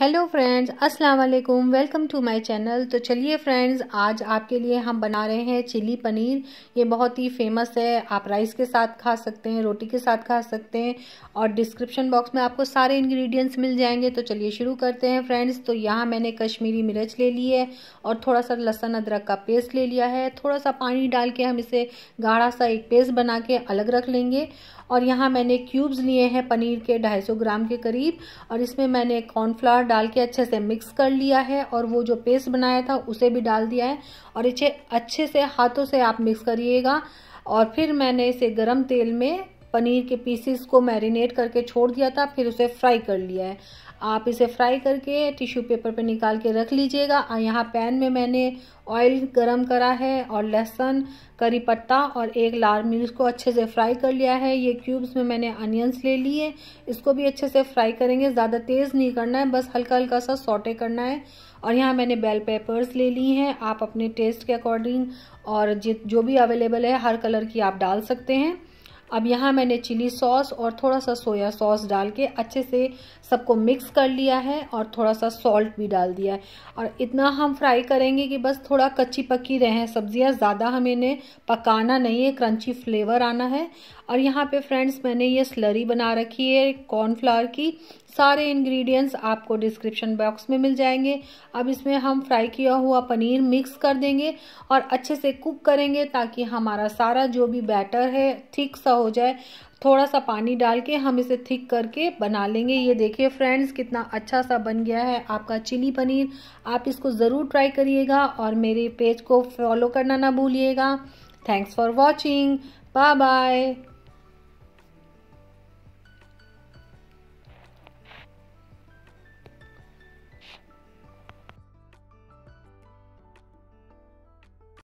hello friends अस्सलाम वालेकुम welcome to my channel तो चलिए फ्रेंड्स आज आपके लिए हम बना रहे हैं चिली पनीर ये बहुत ही फेमस है आप राइस के साथ खा सकते हैं रोटी के साथ खा सकते हैं और डिस्क्रिप्शन बॉक्स में आपको सारे इंग्रेडिएंट्स मिल जाएंगे तो चलिए शुरू करते हैं फ्रेंड्स तो यहाँ मैंने कश्मीरी मिर्च ले ली है और थोड़ा सा लहसन अदरक का पेस्ट ले लिया है थोड़ा सा पानी डाल के हम इसे गाढ़ा सा एक पेस्ट बना के अलग रख लेंगे और यहाँ मैंने क्यूब्स लिए हैं पनीर के 250 ग्राम के करीब और इसमें मैंने कॉर्नफ्लावर डाल के अच्छे से मिक्स कर लिया है और वो जो पेस्ट बनाया था उसे भी डाल दिया है और इसे अच्छे से हाथों से आप मिक्स करिएगा और फिर मैंने इसे गरम तेल में पनीर के पीसेस को मैरिनेट करके छोड़ दिया था फिर उसे फ्राई कर लिया है आप इसे फ्राई करके टिश्यू पेपर पर पे निकाल के रख लीजिएगा यहाँ पैन में मैंने ऑयल गरम करा है और लहसुन करी पत्ता और एक लाल मिर्च को अच्छे से फ्राई कर लिया है ये क्यूब्स में मैंने अनियंस ले लिए इसको भी अच्छे से फ्राई करेंगे ज़्यादा तेज़ नहीं करना है बस हल्का हल्का सा सॉटे करना है और यहाँ मैंने बेल पेपर्स ले ली हैं आप अपने टेस्ट के अकॉर्डिंग और जो भी अवेलेबल है हर कलर की आप डाल सकते हैं अब यहाँ मैंने चिली सॉस और थोड़ा सा सोया सॉस डाल के अच्छे से सबको मिक्स कर लिया है और थोड़ा सा सॉल्ट भी डाल दिया है और इतना हम फ्राई करेंगे कि बस थोड़ा कच्ची पक्की रहें सब्जियाँ ज़्यादा हमें इन्हें पकाना नहीं है क्रंची फ्लेवर आना है और यहाँ पे फ्रेंड्स मैंने ये स्लरी बना रखी है कॉर्नफ्लावर की सारे इंग्रेडिएंट्स आपको डिस्क्रिप्शन बॉक्स में मिल जाएंगे अब इसमें हम फ्राई किया हुआ पनीर मिक्स कर देंगे और अच्छे से कुक करेंगे ताकि हमारा सारा जो भी बैटर है थिक सा हो जाए थोड़ा सा पानी डाल के हम इसे थिक करके बना लेंगे ये देखिए फ्रेंड्स कितना अच्छा सा बन गया है आपका चिली पनीर आप इसको ज़रूर ट्राई करिएगा और मेरे पेज को फॉलो करना ना भूलिएगा thanks for watching bye bye